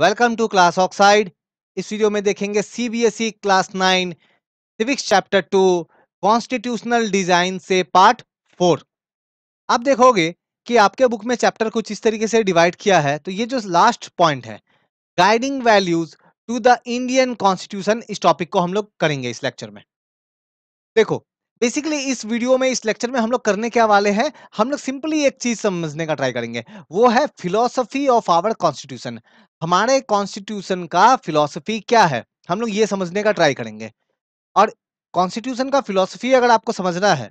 welcome to class oxide इस video में देखेंगे CBSE class nine civics chapter two constitutional design से part four आप देखोगे कि आपके बुक में चैप्टर कुछ इस तरीके से डिवाइड किया है तो ये जो लास्ट पॉइंट है guiding values to the Indian constitution इस टॉपिक को हम लोग करेंगे इस लेक्चर में देखो बेसिकली इस वीडियो में इस लेक्चर में हम लोग करने क्या वाले हैं हम लोग सिंपली एक चीज समझने का ट्राई करेंगे वो है फिलोसफी ऑफ आवर कॉन्स्टिट्यूशन हमारे कॉन्स्टिट्यूशन का फिलोसफी क्या है हम लोग ये समझने का ट्राई करेंगे और कॉन्स्टिट्यूशन का फिलोसफी अगर आपको समझना है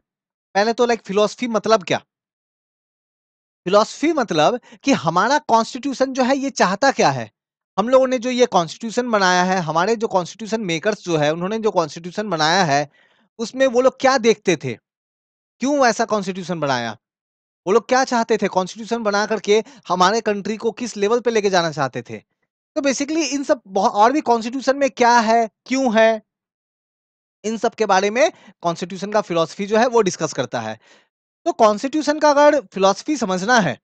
पहले तो लाइक फिलोसफी मतलब क्या फिलोसफी मतलब कि हमारा कॉन्स्टिट्यूशन जो है ये चाहता क्या है हम लोगों ने जो ये कॉन्स्टिट्यूशन बनाया है हमारे जो कॉन्स्टिट्यूशन मेकर्स जो है उन्होंने जो कॉन्स्टिट्यूशन बनाया है उसमें वो लोग क्या देखते थे क्यों ऐसा कॉन्स्टिट्यूशन बनाया वो लोग क्या चाहते थे कॉन्स्टिट्यूशन बना करके हमारे कंट्री को किस लेवल पे लेके जाना चाहते थे तो बेसिकली इन सब और भी कॉन्स्टिट्यूशन में क्या है क्यों है इन सब के बारे में कॉन्स्टिट्यूशन का फिलोसफी जो है वो डिस्कस करता है तो कॉन्स्टिट्यूशन का अगर फिलोसफी समझना है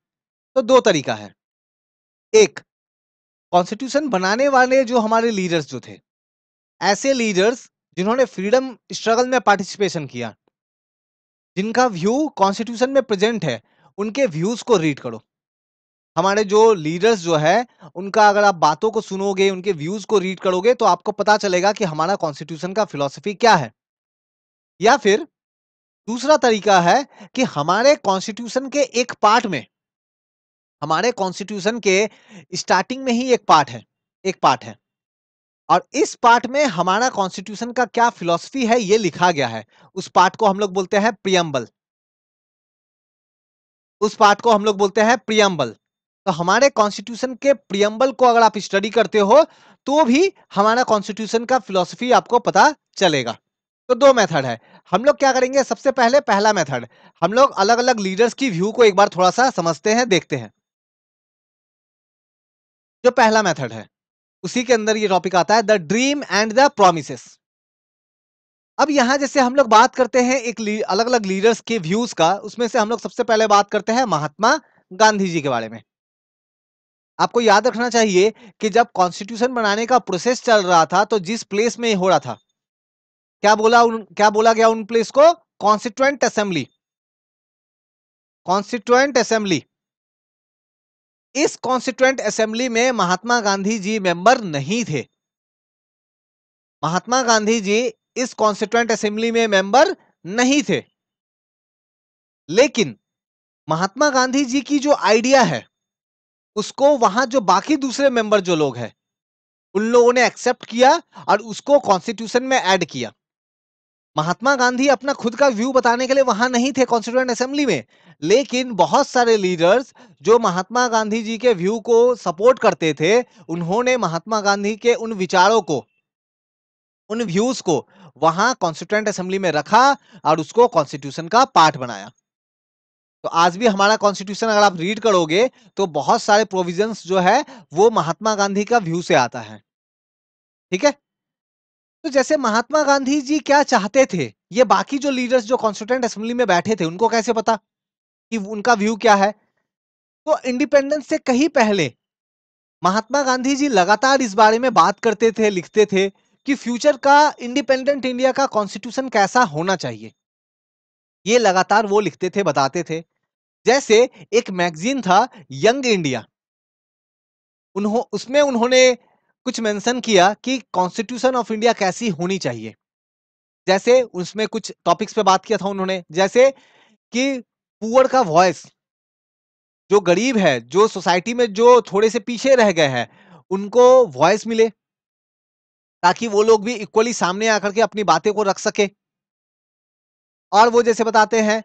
तो दो तरीका है एक कॉन्स्टिट्यूशन बनाने वाले जो हमारे लीडर्स जो थे ऐसे लीडर्स जिन्होंने फ्रीडम स्ट्रगल में पार्टिसिपेशन किया जिनका व्यू कॉन्स्टिट्यूशन में प्रेजेंट है उनके व्यूज को रीड करो हमारे जो लीडर्स जो है उनका अगर आप बातों को सुनोगे उनके व्यूज को रीड करोगे तो आपको पता चलेगा कि हमारा कॉन्स्टिट्यूशन का फिलोसफी क्या है या फिर दूसरा तरीका है कि हमारे कॉन्स्टिट्यूशन के एक पार्ट में हमारे कॉन्स्टिट्यूशन के स्टार्टिंग में ही एक पार्ट है एक पार्ट है और इस पार्ट में हमारा कॉन्स्टिट्यूशन का क्या फिलॉसफी है ये लिखा गया है उस पार्ट को हम लोग बोलते हैं प्रियम्बल उस पार्ट को हम लोग बोलते हैं प्रियम्बल तो हमारे कॉन्स्टिट्यूशन के प्रियम्बल को अगर आप स्टडी करते हो तो भी हमारा कॉन्स्टिट्यूशन का फिलॉसफी आपको पता चलेगा तो दो मेथड है हम लोग क्या करेंगे सबसे पहले पहला मेथड हम लोग अलग अलग लीडर्स की व्यू को एक बार थोड़ा सा समझते हैं देखते हैं जो पहला मेथड है उसी के अंदर ये टॉपिक आता है the dream and the promises अब यहां जैसे हम लोग बात करते हैं एक अलग अलग लीडर्स के व्यूज का उसमें से हम लोग सबसे पहले बात करते हैं महात्मा गांधी जी के बारे में आपको याद रखना चाहिए कि जब कॉन्स्टिट्यूशन बनाने का प्रोसेस चल रहा था तो जिस प्लेस में हो रहा था क्या बोला उन क्या बोला गया उन प्लेस को कॉन्स्टिट्यूएंट असेंबली कॉन्स्टिट्यूएंट असेंबली इस कॉन्स्टिट्यूएंट असेंबली में महात्मा गांधी जी मेंबर नहीं थे महात्मा गांधी जी इस कॉन्स्टिट्यूएंट असेंबली में मेंबर नहीं थे लेकिन महात्मा गांधी जी की जो आइडिया है उसको वहां जो बाकी दूसरे मेंबर जो लोग हैं उन लोगों ने एक्सेप्ट किया और उसको कॉन्स्टिट्यूशन में ऐड किया महात्मा गांधी अपना खुद का व्यू बताने के लिए वहां नहीं थे कॉन्स्टिट्यूएंट असेंबली में लेकिन बहुत सारे लीडर्स जो महात्मा गांधी जी के व्यू को सपोर्ट करते थे उन्होंने महात्मा गांधी के उन विचारों को उन व्यूज को वहां कॉन्स्टिट्यूएंट असेंबली में रखा और उसको कॉन्स्टिट्यूशन का पार्ट बनाया तो आज भी हमारा कॉन्स्टिट्यूशन अगर आप रीड करोगे तो बहुत सारे प्रोविजंस जो है वो महात्मा गांधी का व्यू से आता है ठीक है तो जैसे महात्मा गांधी जी क्या चाहते थे ये बाकी जो लीडर्स जो कॉन्स्टिट्यूंट असेंबली में बैठे थे उनको कैसे पता कि उनका व्यू क्या है तो इंडिपेंडेंस से कहीं पहले महात्मा गांधी जी लगातार इस बारे में बात करते थे लिखते थे कि फ्यूचर का इंडिपेंडेंट इंडिया का कॉन्स्टिट्यूशन कैसा होना चाहिए ये लगातार वो लिखते थे बताते थे जैसे एक मैगजीन था यंग इंडिया उन्हों उसमें उन्होंने कुछ मेंशन किया कि कॉन्स्टिट्यूशन ऑफ इंडिया कैसी होनी चाहिए जैसे उसमें कुछ टॉपिक्स पे बात किया था उन्होंने जैसे कि पुअर का वॉइस जो गरीब है जो सोसाइटी में जो थोड़े से पीछे रह गए हैं उनको वॉइस मिले ताकि वो लोग भी इक्वली सामने आकर के अपनी बातें को रख सके और वो जैसे बताते हैं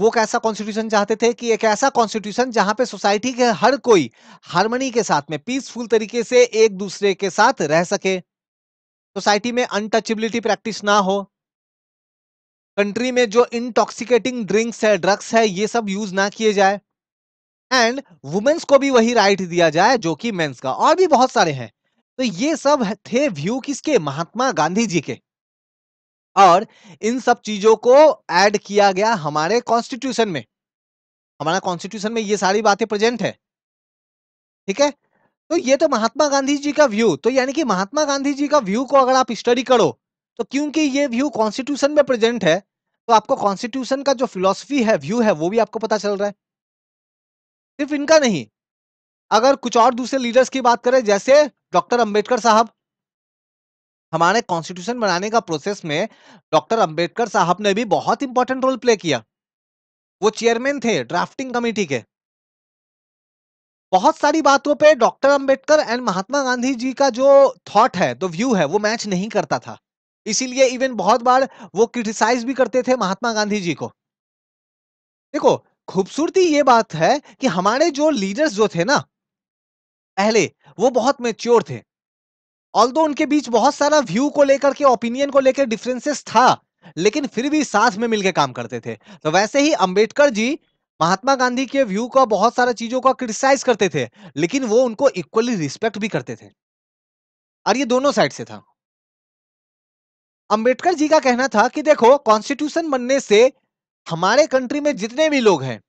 वो कैसा कॉन्स्टिट्यूशन चाहते थे कि एक ऐसा कॉन्स्टिट्यूशन जहां पे सोसाइटी के हर कोई हारमोनी के साथ में पीसफुल तरीके से एक दूसरे के साथ रह सके सोसाइटी में अनटचेबिलिटी प्रैक्टिस ना हो कंट्री में जो इंटॉक्सिकेटिंग ड्रिंक्स है ड्रग्स है ये सब यूज ना किए जाए एंड वुमेन्स को भी वही राइट दिया जाए जो कि मेन्स का और भी बहुत सारे हैं तो ये सब थे व्यू किसके महात्मा गांधी जी के और इन सब चीजों को ऐड किया गया हमारे कॉन्स्टिट्यूशन में हमारा कॉन्स्टिट्यूशन में ये सारी बातें प्रेजेंट है ठीक है तो ये तो महात्मा गांधी जी का व्यू तो यानी कि महात्मा गांधी जी का व्यू को अगर आप स्टडी करो तो क्योंकि ये व्यू कॉन्स्टिट्यूशन में प्रेजेंट है तो आपको कॉन्स्टिट्यूशन का जो फिलोसफी है व्यू है वो भी आपको पता चल रहा है सिर्फ इनका नहीं अगर कुछ और दूसरे लीडर्स की बात करें जैसे डॉक्टर अंबेडकर साहब हमारे कॉन्स्टिट्यूशन बनाने का प्रोसेस में डॉक्टर अंबेडकर साहब ने भी बहुत इंपॉर्टेंट रोल प्ले किया वो चेयरमैन थे ड्राफ्टिंग कमेटी के बहुत सारी बातों पे डॉक्टर अंबेडकर एंड महात्मा गांधी जी का जो थॉट है तो व्यू है वो मैच नहीं करता था इसीलिए इवन बहुत बार वो क्रिटिसाइज भी करते थे महात्मा गांधी जी को देखो खूबसूरती ये बात है कि हमारे जो लीडर्स जो थे ना पहले वो बहुत मेच्योर थे ऑल उनके बीच बहुत सारा व्यू को लेकर के ओपिनियन को लेकर डिफरेंसेस था लेकिन फिर भी साथ में मिलकर काम करते थे तो वैसे ही अंबेडकर जी महात्मा गांधी के व्यू का बहुत सारा चीजों का क्रिटिसाइज करते थे लेकिन वो उनको इक्वली रिस्पेक्ट भी करते थे और ये दोनों साइड से था अंबेडकर जी का कहना था कि देखो कॉन्स्टिट्यूशन बनने से हमारे कंट्री में जितने भी लोग हैं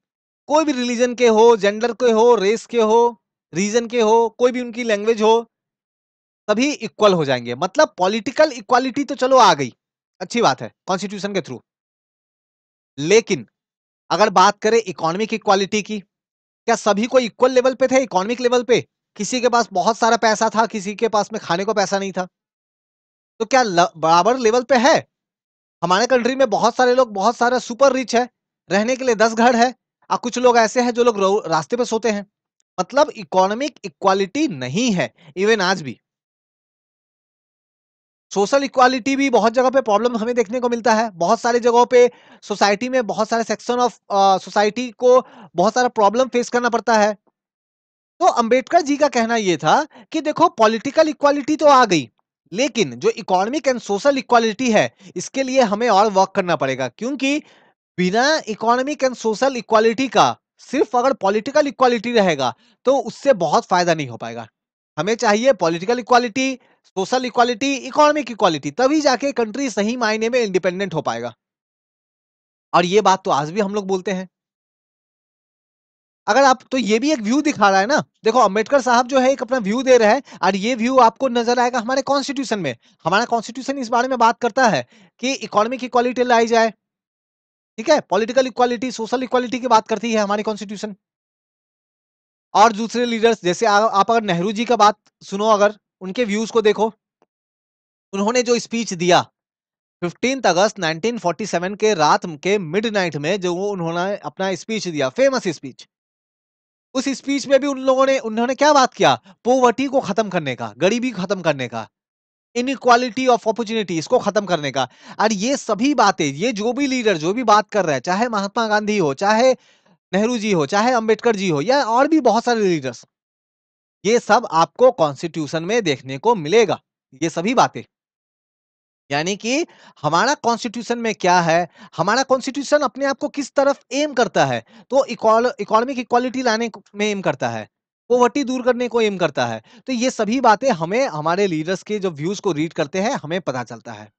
कोई भी रिलीजन के हो जेंडर के हो रेस के हो रीजन के हो कोई भी उनकी लैंग्वेज हो सभी इक्वल हो जाएंगे मतलब पॉलिटिकल इक्वालिटी तो चलो आ गई अच्छी बात है कॉन्स्टिट्यूशन के थ्रू लेकिन अगर बात करें इकोनॉमिक इक्वालिटी की क्या सभी को इक्वल लेवल पे थे इकोनॉमिक लेवल पे किसी के पास बहुत सारा पैसा था किसी के पास में खाने को पैसा नहीं था तो क्या बराबर लेवल पे है हमारे कंट्री में बहुत सारे लोग बहुत सारा सुपर रिच है रहने के लिए दस घर है और कुछ लोग ऐसे हैं जो लोग रास्ते पे सोते हैं मतलब इकोनॉमिक इक्वालिटी नहीं है इवन आज भी सोशल इक्वालिटी भी बहुत जगह पे प्रॉब्लम हमें देखने को मिलता है बहुत सारे जगहों पे सोसाइटी में बहुत सारे सेक्शन ऑफ सोसाइटी को बहुत सारा प्रॉब्लम फेस करना पड़ता है तो अंबेडकर जी का कहना यह था कि देखो पॉलिटिकल इक्वालिटी तो आ गई लेकिन जो इकोनॉमिक एंड सोशल इक्वालिटी है इसके लिए हमें और वर्क करना पड़ेगा क्योंकि बिना इकोनॉमिक एंड सोशल इक्वालिटी का सिर्फ अगर पॉलिटिकल इक्वालिटी रहेगा तो उससे बहुत फायदा नहीं हो पाएगा हमें चाहिए political equality social equality economic equality तभी जाके कंट्री सही मायने में इंडिपेंडेंट हो पाएगा और ये बात तो आज भी हम लोग बोलते हैं अगर आप तो ये भी एक व्यू दिखा रहा है ना देखो अम्बेडकर साहब जो है एक अपना व्यू दे रहे हैं और ये व्यू आपको नजर आएगा हमारे कॉन्स्टिट्यूशन में हमारा कॉन्स्टिट्यूशन इस बारे में बात करता है कि इकोनॉमिक इक्वालिटी लाई जाए ठीक है पॉलिटिकल इक्वालिटी सोशल इक्वालिटी की बात करती है हमारी कॉन्स्टिट्यूशन और दूसरे लीडर्स जैसे आ, आप अगर नेहरू जी का बात सुनो अगर उनके व्यूज को देखो उन्होंने जो स्पीच दिया फिफ्टीन अगस्त 1947 के रात के मिडनाइट में जो उन्होंने अपना स्पीच दिया फेमस स्पीच उस स्पीच में भी उन लोगों ने उन्होंने क्या बात किया पोवर्टी को खत्म करने का गरीबी को खत्म करने का इनक्वालिटी ऑफ अपॉर्चुनिटी इसको खत्म करने का और ये सभी बातें ये जो भी लीडर जो भी बात कर रहे हैं चाहे महात्मा गांधी हो चाहे नेहरू जी हो चाहे अंबेडकर जी हो या और भी बहुत सारे लीडर्स ये सब आपको कॉन्स्टिट्यूशन में देखने को मिलेगा ये सभी बातें यानी कि हमारा कॉन्स्टिट्यूशन में क्या है हमारा कॉन्स्टिट्यूशन अपने आप को किस तरफ एम करता है तो इकोनॉमिक इक्वालिटी लाने में एम करता है पोवर्टी दूर करने को एम करता है तो ये सभी बातें हमें हमारे लीडर्स के जो व्यूज को रीड करते हैं हमें पता चलता है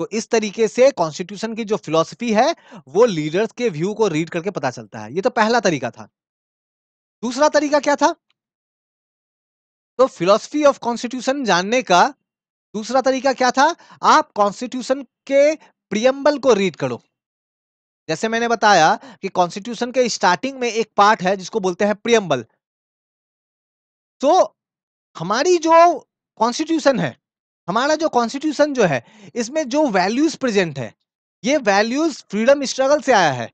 तो इस तरीके से कॉन्स्टिट्यूशन की जो फिलॉसफी है वो लीडर्स के व्यू को रीड करके पता चलता है ये तो पहला तरीका था दूसरा तरीका क्या था तो फिलॉसफी ऑफ कॉन्स्टिट्यूशन जानने का दूसरा तरीका क्या था आप कॉन्स्टिट्यूशन के प्रियम्बल को रीड करो जैसे मैंने बताया कि कॉन्स्टिट्यूशन के स्टार्टिंग में एक पार्ट है जिसको बोलते हैं प्रियम्बल तो हमारी जो कॉन्स्टिट्यूशन है हमारा जो कॉन्स्टिट्यूशन जो है इसमें जो वैल्यूज प्रेजेंट है ये वैल्यूज फ्रीडम स्ट्रगल से आया है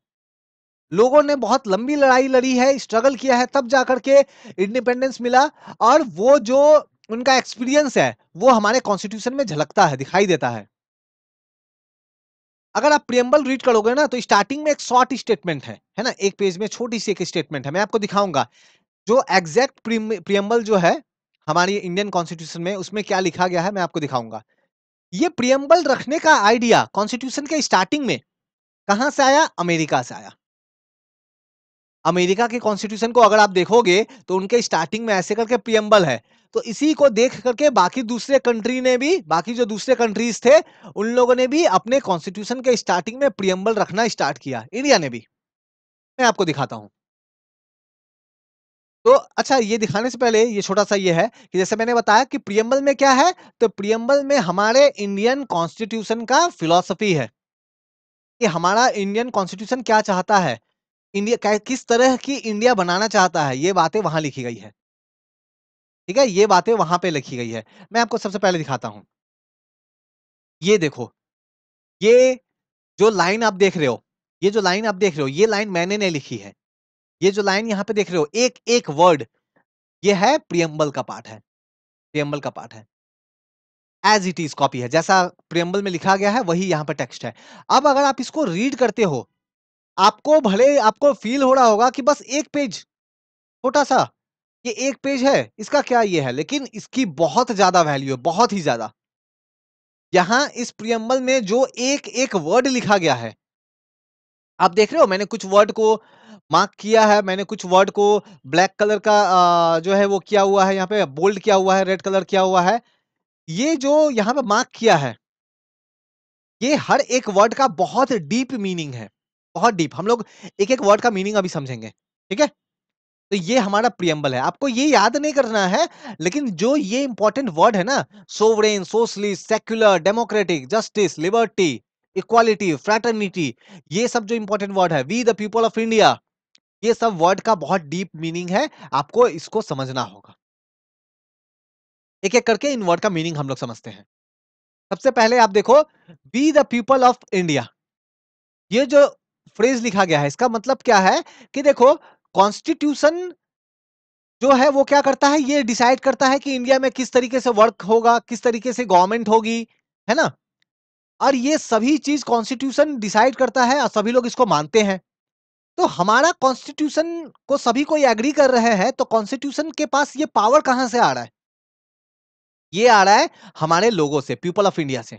लोगों ने बहुत लंबी लड़ाई लड़ी है स्ट्रगल किया है तब जाकर के इंडिपेंडेंस मिला और वो जो उनका एक्सपीरियंस है वो हमारे कॉन्स्टिट्यूशन में झलकता है दिखाई देता है अगर आप प्रियम्बल रीड करोगे ना तो स्टार्टिंग में एक शॉर्ट स्टेटमेंट है है ना एक पेज में छोटी सी एक स्टेटमेंट है मैं आपको दिखाऊंगा जो एग्जैक्ट प्रियम्बल जो है हमारी इंडियन कॉन्स्टिट्यूशन में उसमें क्या लिखा गया है मैं आपको दिखाऊंगा ये प्रियम्बल रखने का आइडिया कॉन्स्टिट्यूशन के स्टार्टिंग में कहां से आया अमेरिका से आया अमेरिका के कॉन्स्टिट्यूशन को अगर आप देखोगे तो उनके स्टार्टिंग में ऐसे करके प्रियम्बल है तो इसी को देख करके बाकी दूसरे कंट्री ने भी बाकी जो दूसरे कंट्रीज थे उन लोगों ने भी अपने कॉन्स्टिट्यूशन के स्टार्टिंग में प्रियम्बल रखना स्टार्ट किया इंडिया ने भी मैं आपको दिखाता हूं तो अच्छा ये दिखाने से पहले ये छोटा सा ये है कि जैसे मैंने बताया कि प्रियम्बल में क्या है तो प्रियम्बल में हमारे इंडियन कॉन्स्टिट्यूशन का फिलोसफी है कि हमारा इंडियन कॉन्स्टिट्यूशन क्या चाहता है इंडिया किस तरह की इंडिया बनाना चाहता है ये बातें वहां लिखी गई है ठीक है ये बातें वहां पे लिखी गई है मैं आपको सबसे पहले दिखाता हूं ये देखो ये जो लाइन आप देख रहे हो ये जो लाइन आप देख रहे हो ये लाइन मैंने नहीं लिखी है ये जो लाइन यहाँ पे देख रहे हो एक एक वर्ड ये है प्रियम्बल का पार्ट है प्रियम्बल का पार्ट है एज इट इज कॉपी है जैसा प्रियम्बल में लिखा गया है वही यहाँ पे टेक्स्ट है अब अगर आप इसको रीड करते हो आपको भले आपको फील हो रहा होगा कि बस एक पेज छोटा सा ये एक पेज है इसका क्या ये है लेकिन इसकी बहुत ज्यादा वैल्यू है बहुत ही ज्यादा यहां इस प्रियम्बल में जो एक एक वर्ड लिखा गया है आप देख रहे हो मैंने कुछ वर्ड को मार्क किया है मैंने कुछ वर्ड को ब्लैक कलर का जो है वो किया हुआ है यहाँ पे बोल्ड किया हुआ है रेड कलर किया हुआ है ये जो यहाँ पे मार्क किया है ये हर एक वर्ड का बहुत डीप मीनिंग है बहुत डीप हम लोग एक एक वर्ड का मीनिंग अभी समझेंगे ठीक है तो ये हमारा प्रियम्बल है आपको ये याद नहीं करना है लेकिन जो ये इंपॉर्टेंट वर्ड है ना sovereign socialist secular democratic justice liberty equality fraternity ये सब जो इंपॉर्टेंट वर्ड है we the people of India ये सब वर्ड का बहुत डीप मीनिंग है आपको इसको समझना होगा एक एक करके इन वर्ड का मीनिंग हम लोग समझते हैं सबसे पहले आप देखो we the people of India ये जो फ्रेज लिखा गया है इसका मतलब क्या है कि देखो कॉन्स्टिट्यूशन जो है वो क्या करता है ये डिसाइड करता है कि इंडिया में किस तरीके से वर्क होगा किस तरीके से गवर्नमेंट होगी है ना और ये सभी चीज कॉन्स्टिट्यूशन डिसाइड करता है और सभी लोग इसको मानते हैं तो हमारा कॉन्स्टिट्यूशन को सभी कोई एग्री कर रहे हैं तो कॉन्स्टिट्यूशन के पास ये पावर कहां से आ रहा है ये आ रहा है हमारे लोगों से पीपल ऑफ इंडिया से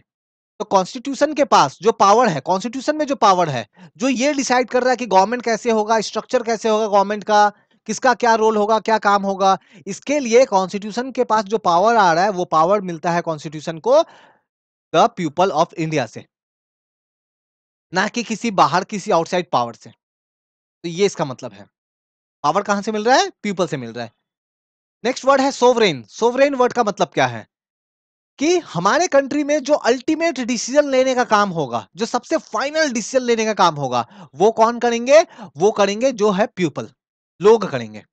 तो कॉन्स्टिट्यूशन के पास जो पावर है कॉन्स्टिट्यूशन में जो पावर है जो ये डिसाइड कर रहा है कि गवर्नमेंट कैसे होगा स्ट्रक्चर कैसे होगा गवर्नमेंट का किसका क्या रोल होगा क्या काम होगा इसके लिए कॉन्स्टिट्यूशन के पास जो पावर आ रहा है वो पावर मिलता है कॉन्स्टिट्यूशन को द पीपल ऑफ इंडिया से ना कि किसी बाहर किसी आउटसाइड पावर से तो ये इसका मतलब है पावर कहां से मिल रहा है पीपल से मिल रहा है नेक्स्ट वर्ड है सोवरेन सोवरेन वर्ड का मतलब क्या है कि हमारे कंट्री में जो अल्टीमेट डिसीजन लेने का काम होगा जो सबसे फाइनल डिसीजन लेने का काम होगा वो कौन करेंगे वो करेंगे जो है पीपल लोग करेंगे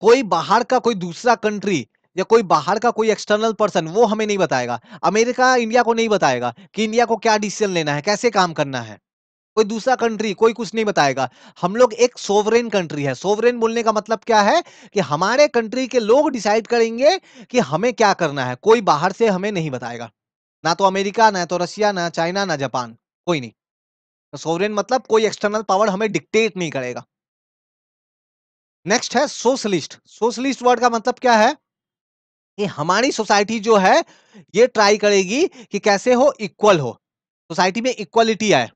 कोई बाहर का कोई दूसरा कंट्री या कोई बाहर का कोई एक्सटर्नल पर्सन वो हमें नहीं बताएगा अमेरिका इंडिया को नहीं बताएगा कि इंडिया को क्या डिसीजन लेना है कैसे काम करना है कोई दूसरा कंट्री कोई कुछ नहीं बताएगा हम लोग एक सोवरेन कंट्री है सोवरेन बोलने का मतलब क्या है कि हमारे कंट्री के लोग डिसाइड करेंगे कि हमें क्या करना है कोई बाहर से हमें नहीं बताएगा ना तो अमेरिका ना तो रशिया ना चाइना ना जापान कोई नहीं तो सोवरेन मतलब कोई एक्सटर्नल पावर हमें डिक्टेट नहीं करेगा नेक्स्ट है सोशलिस्ट सोशलिस्ट वर्ड का मतलब क्या है कि हमारी सोसाइटी जो है ये ट्राई करेगी कि कैसे हो इक्वल हो सोसाइटी में इक्वलिटी आए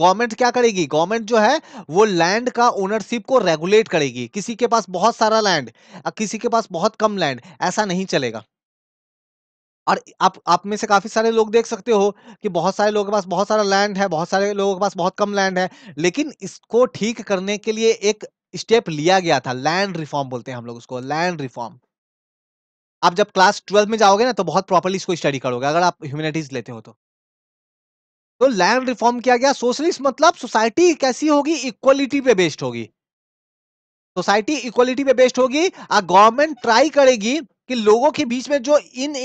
गवर्नमेंट क्या करेगी गवर्नमेंट जो है वो लैंड का ओनरशिप को रेगुलेट करेगी किसी के पास बहुत सारा लैंड किसी के पास बहुत कम लैंड ऐसा नहीं चलेगा और आप आप में से काफी सारे लोग देख सकते हो कि बहुत सारे लोगों के पास बहुत सारा लैंड है बहुत सारे लोगों के पास बहुत कम लैंड है लेकिन इसको ठीक करने के लिए एक स्टेप लिया गया था लैंड रिफॉर्म बोलते हैं हम लोग उसको लैंड रिफॉर्म आप जब क्लास ट्वेल्व में जाओगे ना तो बहुत प्रॉपरली इसको स्टडी करोगे अगर आप ह्यूमैनिटीज लेते हो तो तो लैंड रिफॉर्म किया गया सोशलिस्ट मतलब सोसाइटी कैसी होगी इक्वलिटी पे बेस्ड होगी सोसाइटी इक्वलिटी पे बेस्ड होगी और गवर्नमेंट ट्राई करेगी कि लोगों के बीच में जो इन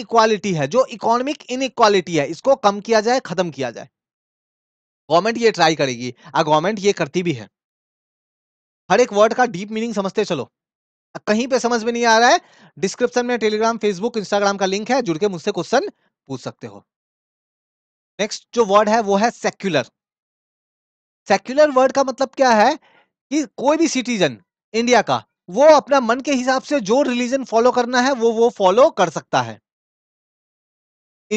है जो इकोनॉमिक इन है इसको कम किया जाए खत्म किया जाए गवर्नमेंट ये ट्राई करेगी और गवर्नमेंट ये करती भी है हर एक वर्ड का डीप मीनिंग समझते चलो कहीं पे समझ में नहीं आ रहा है डिस्क्रिप्शन में टेलीग्राम फेसबुक इंस्टाग्राम का लिंक है जुड़ के मुझसे क्वेश्चन पूछ सकते हो नेक्स्ट जो वर्ड है वो है सेक्युलर सेक्युलर वर्ड का मतलब क्या है कि कोई भी सिटीजन इंडिया का वो अपना मन के हिसाब से जो रिलीजन फॉलो करना है वो वो फॉलो कर सकता है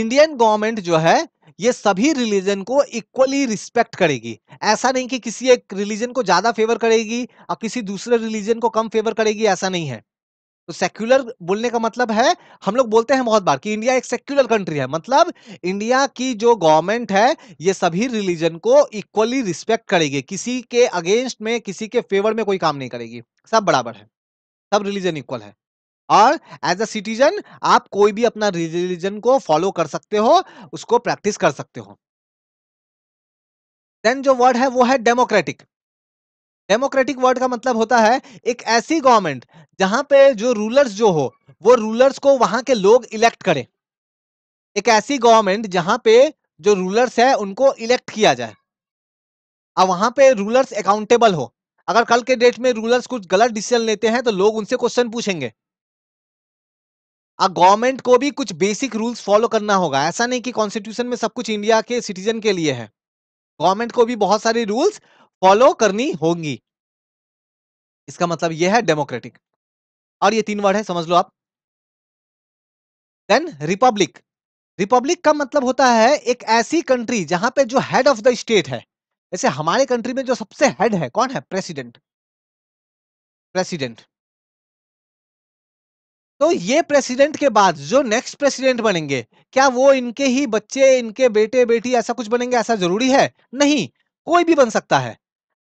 इंडियन गवर्नमेंट जो है ये सभी रिलीजन को इक्वली रिस्पेक्ट करेगी ऐसा नहीं कि किसी एक रिलीजन को ज्यादा फेवर करेगी और किसी दूसरे रिलीजन को कम फेवर करेगी ऐसा नहीं है तो सेक्युलर बोलने का मतलब है हम लोग बोलते हैं बहुत बार कि इंडिया एक सेक्युलर कंट्री है मतलब इंडिया की जो गवर्नमेंट है ये सभी रिलीजन को इक्वली रिस्पेक्ट करेगी किसी के अगेंस्ट में किसी के फेवर में कोई काम नहीं करेगी सब बराबर है सब रिलीजन इक्वल है और एज अ सिटीजन आप कोई भी अपना रिलीजन को फॉलो कर सकते हो उसको प्रैक्टिस कर सकते हो देन जो वर्ड है वो है डेमोक्रेटिक डेमोक्रेटिक वर्ड का मतलब होता है एक ऐसी गवर्नमेंट जहां पे जो रूलर्स जो हो वो रूलर्स को वहां के लोग इलेक्ट करें एक ऐसी गवर्नमेंट जहां पे जो रूलर्स है उनको इलेक्ट किया जाए और वहां पे रूलर्स अकाउंटेबल हो अगर कल के डेट में रूलर्स कुछ गलत डिसीजन लेते हैं तो लोग उनसे क्वेश्चन पूछेंगे गवर्नमेंट को भी कुछ बेसिक रूल्स फॉलो करना होगा ऐसा नहीं कि कॉन्स्टिट्यूशन में सब कुछ इंडिया के सिटीजन के लिए है गवर्नमेंट को भी बहुत सारी रूल्स फॉलो करनी होंगी इसका मतलब यह है डेमोक्रेटिक और ये तीन वर्ड है समझ लो आप देन रिपब्लिक रिपब्लिक का मतलब होता है एक ऐसी कंट्री जहां पे जो हेड ऑफ द स्टेट है जैसे हमारे कंट्री में जो सबसे हेड है कौन है प्रेसिडेंट प्रेसिडेंट तो ये प्रेसिडेंट के बाद जो नेक्स्ट प्रेसिडेंट बनेंगे क्या वो इनके ही बच्चे इनके बेटे बेटी ऐसा कुछ बनेंगे ऐसा जरूरी है नहीं कोई भी बन सकता है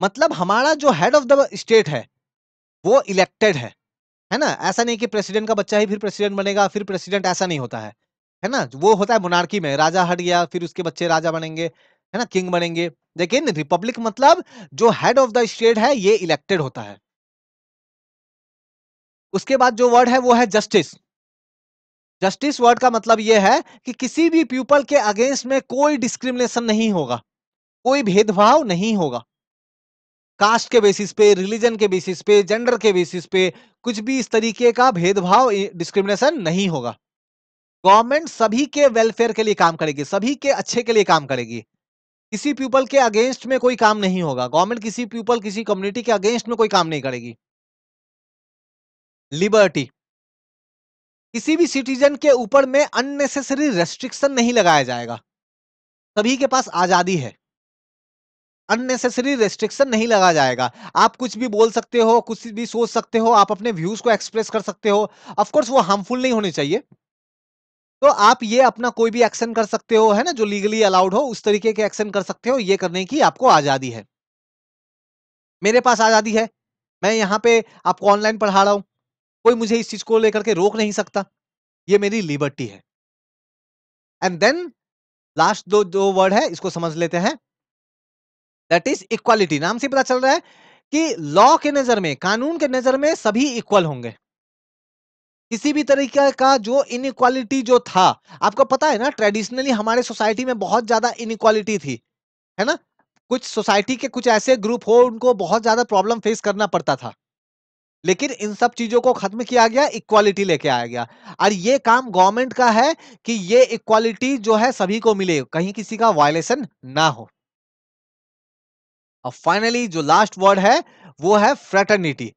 मतलब हमारा जो हेड ऑफ द स्टेट है वो इलेक्टेड है है ना ऐसा नहीं कि प्रेसिडेंट का बच्चा ही फिर प्रेसिडेंट बनेगा फिर प्रेसिडेंट ऐसा नहीं होता है है ना वो होता है मोनार्की में राजा हट गया फिर उसके बच्चे राजा बनेंगे है ना किंग बनेंगे लेकिन रिपब्लिक मतलब जो हेड ऑफ द स्टेट है ये इलेक्टेड होता है उसके बाद जो वर्ड है वो है जस्टिस जस्टिस वर्ड का मतलब यह है कि किसी भी पीपल के अगेंस्ट में कोई डिस्क्रिमिनेशन नहीं होगा कोई भेदभाव नहीं होगा कास्ट के बेसिस पे रिलीजन के बेसिस पे जेंडर के बेसिस पे कुछ भी इस तरीके का भेदभाव डिस्क्रिमिनेशन नहीं होगा गवर्नमेंट सभी के वेलफेयर के लिए काम करेगी सभी के अच्छे के लिए काम करेगी किसी पीपल के अगेंस्ट में कोई काम नहीं होगा गवर्नमेंट किसी पीपल किसी कम्युनिटी के अगेंस्ट में कोई काम नहीं करेगी लिबर्टी किसी भी सिटीजन के ऊपर में अननेसेसरी रेस्ट्रिक्शन नहीं लगाया जाएगा सभी के पास आजादी है अननेसेसरी रेस्ट्रिक्शन नहीं लगा जाएगा आप कुछ भी बोल सकते हो कुछ भी सोच सकते हो आप अपने व्यूज को एक्सप्रेस कर सकते हो ऑफ कोर्स वो हार्मफुल नहीं होने चाहिए तो आप ये अपना कोई भी एक्शन कर सकते हो है ना जो लीगली अलाउड हो उस तरीके के एक्शन कर सकते हो ये करने की आपको आजादी है मेरे पास आजादी है मैं यहाँ पे आपको ऑनलाइन पढ़ा रहा हूँ कोई मुझे इस चीज को लेकर के रोक नहीं सकता ये मेरी लिबर्टी है एंड देन लास्ट दो जो वर्ड है इसको समझ लेते हैं दैट इज इक्वालिटी नाम से पता चल रहा है कि लॉ के नजर में कानून के नजर में सभी इक्वल होंगे किसी भी तरीके का जो इनइक्वालिटी जो था आपको पता है ना ट्रेडिशनली हमारे सोसाइटी में बहुत ज्यादा इनइक्वालिटी थी है ना कुछ सोसाइटी के कुछ ऐसे ग्रुप हो उनको बहुत ज्यादा प्रॉब्लम फेस करना पड़ता था लेकिन इन सब चीजों को खत्म किया गया इक्वालिटी लेके आया गया और ये काम गवर्नमेंट का है कि ये इक्वालिटी जो है सभी को मिले कहीं किसी का वायलेशन ना हो और फाइनली जो लास्ट वर्ड है वो है फ्रेटर्निटी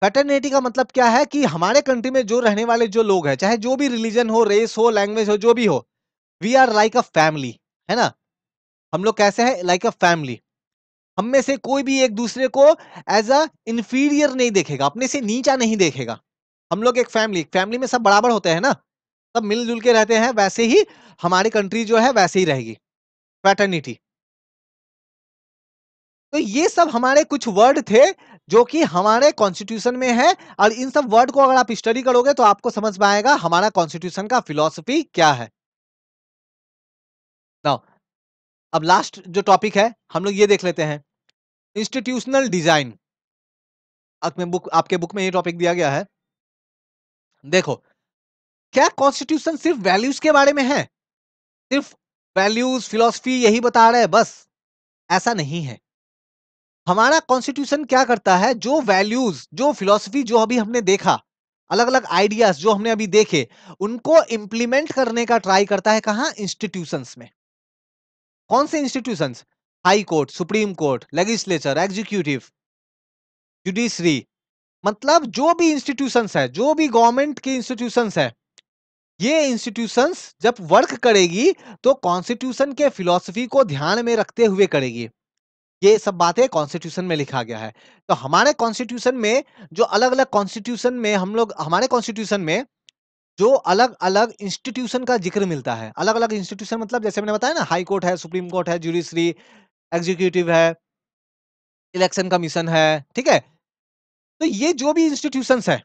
फ्रेटर्निटी का मतलब क्या है कि हमारे कंट्री में जो रहने वाले जो लोग हैं चाहे जो भी रिलीजन हो रेस हो लैंग्वेज हो जो भी हो we are like a family है ना हम लोग कैसे है लाइक अ फैमिली हम में से कोई भी एक दूसरे को एज अ इंफीरियर नहीं देखेगा अपने से नीचा नहीं देखेगा हम लोग एक फैमिली फैमिली में सब बराबर होते हैं ना सब मिलजुल के रहते हैं वैसे ही हमारी कंट्री जो है वैसे ही रहेगी पैटर्निटी तो ये सब हमारे कुछ वर्ड थे जो कि हमारे कॉन्स्टिट्यूशन में है और इन सब वर्ड को अगर आप स्टडी करोगे तो आपको समझ में आएगा हमारा कॉन्स्टिट्यूशन का फिलोसफी क्या है अब लास्ट जो टॉपिक है हम लोग ये देख लेते हैं इंस्टीट्यूशनल डिजाइन बुक आपके बुक में ये टॉपिक दिया गया है देखो क्या कॉन्स्टिट्यूशन सिर्फ वैल्यूज के बारे में है सिर्फ वैल्यूज फिलोसफी यही बता रहे हैं बस ऐसा नहीं है हमारा कॉन्स्टिट्यूशन क्या करता है जो वैल्यूज जो फिलोसफी जो अभी हमने देखा अलग अलग आइडियाज जो हमने अभी देखे उनको इंप्लीमेंट करने का ट्राई करता है कहा इंस्टीट्यूशन में कौन से institution high court supreme court legislature executive judiciary मतलब जो भी इंस्टीट्यूशन है जो भी गवर्नमेंट के इंस्टीट्यूशन है ये इंस्टीट्यूशन जब वर्क करेगी तो कॉन्स्टिट्यूशन के फिलोसफी को ध्यान में रखते हुए करेगी ये सब बातें कॉन्स्टिट्यूशन में लिखा गया है तो हमारे कॉन्स्टिट्यूशन में जो अलग अलग कॉन्स्टिट्यूशन में हम लोग हमारे कॉन्स्टिट्यूशन में जो अलग अलग इंस्टीट्यूशन का जिक्र मिलता है अलग अलग इंस्टीट्यूशन मतलब जैसे मैंने बताया ना हाई कोर्ट है सुप्रीम कोर्ट है जुडिशरी एग्जीक्यूटिव है इलेक्शन कमीशन है ठीक है तो ये जो भी इंस्टीट्यूशन है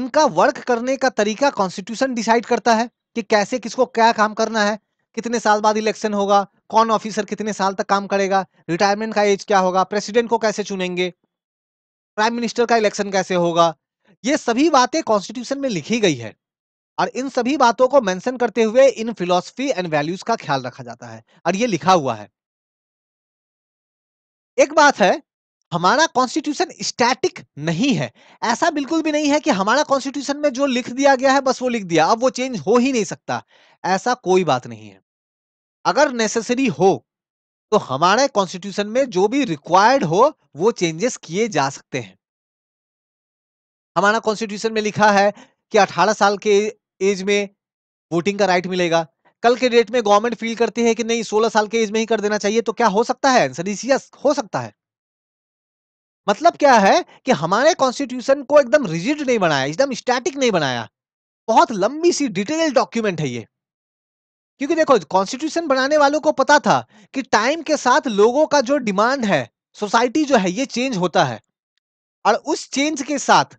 इनका वर्क करने का तरीका कॉन्स्टिट्यूशन डिसाइड करता है कि कैसे किसको क्या काम करना है कितने साल बाद इलेक्शन होगा कौन ऑफिसर कितने साल तक काम करेगा रिटायरमेंट का एज क्या होगा प्रेसिडेंट को कैसे चुनेंगे प्राइम मिनिस्टर का इलेक्शन कैसे होगा ये सभी बातें कॉन्स्टिट्यूशन में लिखी गई है और इन सभी बातों को मेंशन करते हुए इन फिलॉसफी एंड वैल्यूज का ख्याल रखा जाता है और ये लिखा हुआ है एक बात है हमारा कॉन्स्टिट्यूशन स्टैटिक नहीं है ऐसा बिल्कुल भी नहीं है कि हमारा कॉन्स्टिट्यूशन में जो लिख दिया गया है बस वो लिख दिया अब वो चेंज हो ही नहीं सकता ऐसा कोई बात नहीं है अगर नेसेसरी हो तो हमारे कॉन्स्टिट्यूशन में जो भी रिक्वायर्ड हो वो चेंजेस किए जा सकते हैं हमारा कॉन्स्टिट्यूशन में लिखा है कि 18 साल के एज में वोटिंग का राइट मिलेगा कल के डेट में गवर्नमेंट फील करती है कि नहीं सोलह साल के एज में ही कर देना चाहिए तो क्या हो सकता है आंसर इज यस हो सकता है मतलब क्या है कि हमारे कॉन्स्टिट्यूशन को एकदम रिजिड नहीं बनाया एकदम स्टैटिक नहीं बनाया बहुत लंबी सी डिटेल डॉक्यूमेंट है ये क्योंकि देखो कॉन्स्टिट्यूशन बनाने वालों को पता था कि टाइम के साथ लोगों का जो डिमांड है सोसाइटी जो है ये चेंज होता है और उस चेंज के साथ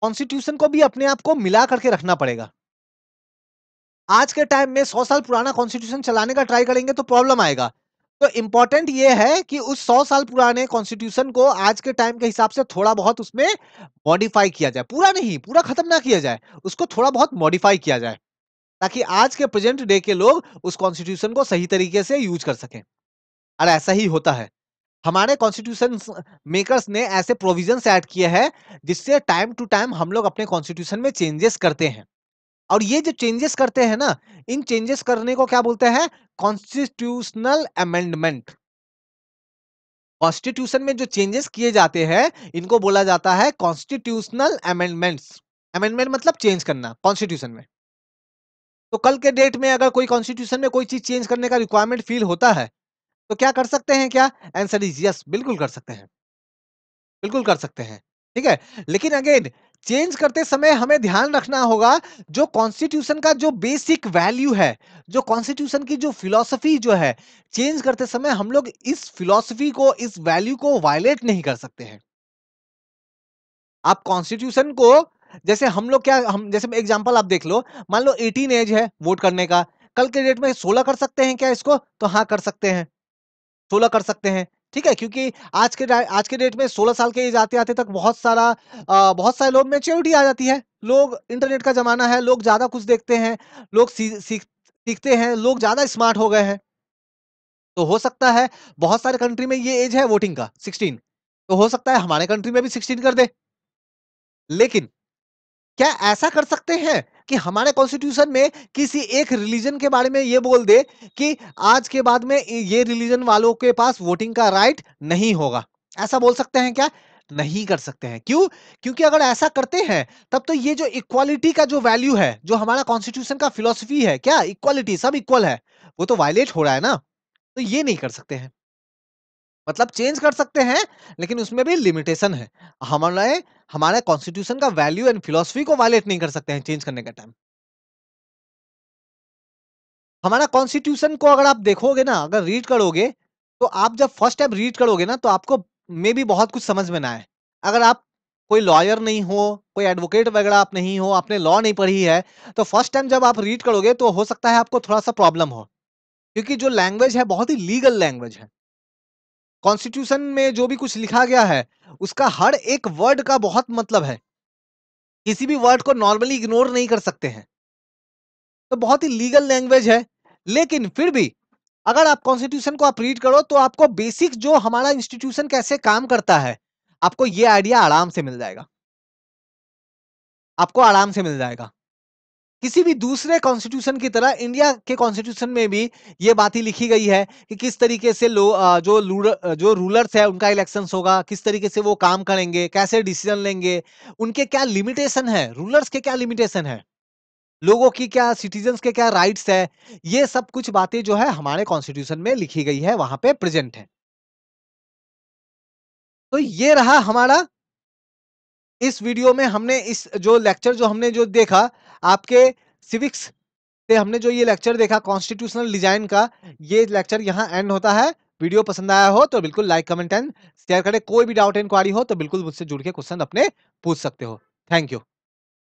कॉन्स्टिट्यूशन को भी अपने आप को मिला करके रखना पड़ेगा आज के टाइम में सौ साल पुराना कॉन्स्टिट्यूशन चलाने का ट्राई करेंगे तो प्रॉब्लम आएगा तो इम्पोर्टेंट ये है कि उस सौ साल पुराने कॉन्स्टिट्यूशन को आज के टाइम के हिसाब से थोड़ा बहुत उसमें मॉडिफाई किया जाए पूरा नहीं पूरा खत्म ना किया जाए उसको थोड़ा बहुत मॉडिफाई किया जाए ताकि आज के प्रेजेंट डे के लोग उस कॉन्स्टिट्यूशन को सही तरीके से यूज कर सकें और ऐसा ही होता है हमारे कॉन्स्टिट्यूशन मेकर्स ने ऐसे प्रोविजन ऐड किए हैं जिससे टाइम टू टाइम हम लोग अपने कॉन्स्टिट्यूशन में चेंजेस करते हैं और ये जो चेंजेस करते हैं ना इन चेंजेस करने को क्या बोलते हैं कॉन्स्टिट्यूशनल अमेंडमेंट कॉन्स्टिट्यूशन में जो चेंजेस किए जाते हैं इनको बोला जाता है कॉन्स्टिट्यूशनल अमेंडमेंट्स अमेंडमेंट मतलब चेंज करना कॉन्स्टिट्यूशन में तो कल के डेट में अगर कोई कॉन्स्टिट्यूशन में कोई चीज चेंज करने का रिक्वायरमेंट फील होता है तो क्या कर सकते हैं क्या आंसर इज यस बिल्कुल कर सकते हैं बिल्कुल कर सकते हैं ठीक है लेकिन अगेन चेंज करते समय हमें ध्यान रखना होगा जो कॉन्स्टिट्यूशन का जो बेसिक वैल्यू है जो कॉन्स्टिट्यूशन की जो फिलॉसफी जो है चेंज करते समय हम लोग इस फिलॉसफी को इस वैल्यू को वायलेट नहीं कर सकते हैं आप कॉन्स्टिट्यूशन को जैसे हम लोग क्या हम जैसे एग्जाम्पल आप देख लो मान लो एटीन एज है वोट करने का कल के डेट में सोलह कर सकते हैं क्या इसको तो हाँ कर सकते हैं सोलह कर सकते हैं ठीक है क्योंकि आज के आज के डेट में 16 साल के एज आते आते तक बहुत सारा आ, बहुत सारे लोग मेच्योरिटी आ जाती है लोग इंटरनेट का जमाना है लोग ज्यादा कुछ देखते हैं लोग सीखते हैं लोग ज्यादा स्मार्ट हो गए हैं तो हो सकता है बहुत सारे कंट्री में ये एज है वोटिंग का सिक्सटीन तो हो सकता है हमारे कंट्री में भी सिक्सटीन कर दे लेकिन क्या ऐसा कर सकते हैं कि हमारे कॉन्स्टिट्यूशन में किसी एक रिलीजन के बारे में ये बोल दे कि आज के बाद में ये रिलीजन वालों के पास वोटिंग का राइट नहीं होगा ऐसा बोल सकते हैं क्या नहीं कर सकते हैं क्यों क्योंकि अगर ऐसा करते हैं तब तो ये जो इक्वालिटी का जो वैल्यू है जो हमारा कॉन्स्टिट्यूशन का फिलोसफी है क्या इक्वालिटी सब इक्वल है वो तो वायलेट हो रहा है ना तो ये नहीं कर सकते हैं मतलब चेंज कर सकते हैं लेकिन उसमें भी लिमिटेशन है हमारे हमारे कॉन्स्टिट्यूशन का वैल्यू एंड फिलोसफी को वायलेट नहीं कर सकते हैं चेंज करने का टाइम हमारा कॉन्स्टिट्यूशन को अगर आप देखोगे ना अगर रीड करोगे तो आप जब फर्स्ट टाइम रीड करोगे ना तो आपको मे भी बहुत कुछ समझ में ना आए अगर आप कोई लॉयर नहीं हो कोई एडवोकेट वगैरह आप नहीं हो आपने लॉ नहीं पढ़ी है तो फर्स्ट टाइम जब आप रीड करोगे तो हो सकता है आपको थोड़ा सा प्रॉब्लम हो क्योंकि जो लैंग्वेज है बहुत ही लीगल लैंग्वेज है कॉन्स्टिट्यूशन में जो भी कुछ लिखा गया है उसका हर एक वर्ड का बहुत मतलब है किसी भी वर्ड को नॉर्मली इग्नोर नहीं कर सकते हैं तो बहुत ही लीगल लैंग्वेज है लेकिन फिर भी अगर आप कॉन्स्टिट्यूशन को आप रीड करो तो आपको बेसिक जो हमारा इंस्टीट्यूशन कैसे काम करता है आपको ये आइडिया आराम से मिल जाएगा आपको आराम से मिल जाएगा किसी भी दूसरे कॉन्स्टिट्यूशन की तरह इंडिया के कॉन्स्टिट्यूशन में भी ये बात ही लिखी गई है कि किस तरीके से लो जो लूर, जो रूलर्स है उनका इलेक्शन होगा किस तरीके से वो काम करेंगे कैसे डिसीजन लेंगे उनके क्या लिमिटेशन है रूलर्स के क्या लिमिटेशन है लोगों की क्या सिटीजन के क्या राइट्स है ये सब कुछ बातें जो है हमारे कॉन्स्टिट्यूशन में लिखी गई है वहां पे प्रेजेंट है तो ये रहा हमारा इस वीडियो में हमने इस जो लेक्चर जो हमने जो देखा आपके सिविक्स से हमने जो ये लेक्चर देखा कॉन्स्टिट्यूशनल डिजाइन का ये लेक्चर यहाँ एंड होता है वीडियो पसंद आया हो तो बिल्कुल लाइक कमेंट एंड शेयर करें कोई भी डाउट इंक्वायरी हो तो बिल्कुल मुझसे जुड़ के क्वेश्चन अपने पूछ सकते हो थैंक यू